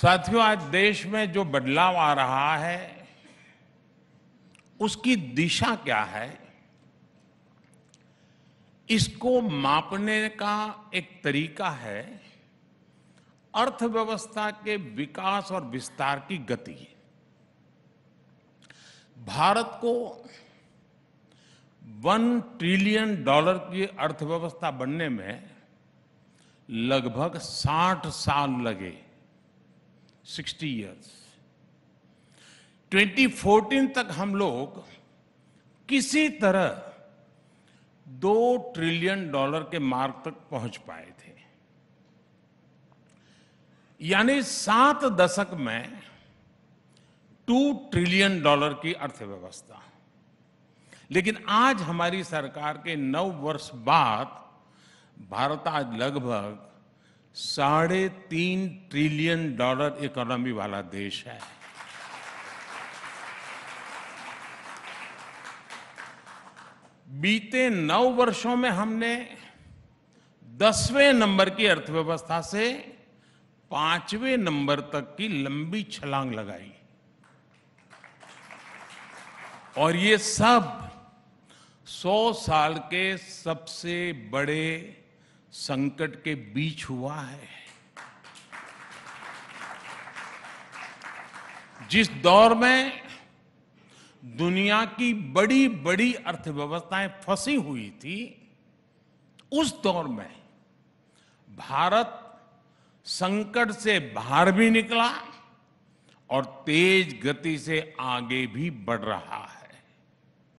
साथियों आज देश में जो बदलाव आ रहा है उसकी दिशा क्या है इसको मापने का एक तरीका है अर्थव्यवस्था के विकास और विस्तार की गति भारत को वन ट्रिलियन डॉलर की अर्थव्यवस्था बनने में लगभग साठ साल लगे 60 इयर्स 2014 तक हम लोग किसी तरह दो ट्रिलियन डॉलर के मार्ग तक पहुंच पाए थे यानी सात दशक में टू ट्रिलियन डॉलर की अर्थव्यवस्था लेकिन आज हमारी सरकार के नौ वर्ष बाद भारत आज लगभग साढ़े तीन ट्रिलियन डॉलर इकोनॉमी वाला देश है बीते नौ वर्षों में हमने दसवें नंबर की अर्थव्यवस्था से पांचवें नंबर तक की लंबी छलांग लगाई और ये सब सौ साल के सबसे बड़े संकट के बीच हुआ है जिस दौर में दुनिया की बड़ी बड़ी अर्थव्यवस्थाएं फंसी हुई थी उस दौर में भारत संकट से बाहर भी निकला और तेज गति से आगे भी बढ़ रहा है